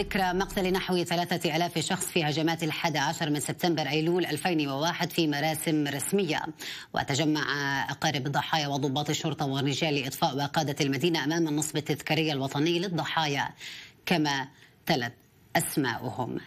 ذكرى مقتل نحو ثلاثة ألاف شخص في هجمات الحادي عشر من سبتمبر أيلول 2001 في مراسم رسمية وتجمع أقارب الضحايا وضباط الشرطة ورجال إطفاء وقادة المدينة أمام النصب التذكاري الوطني للضحايا كما تلت أسماؤهم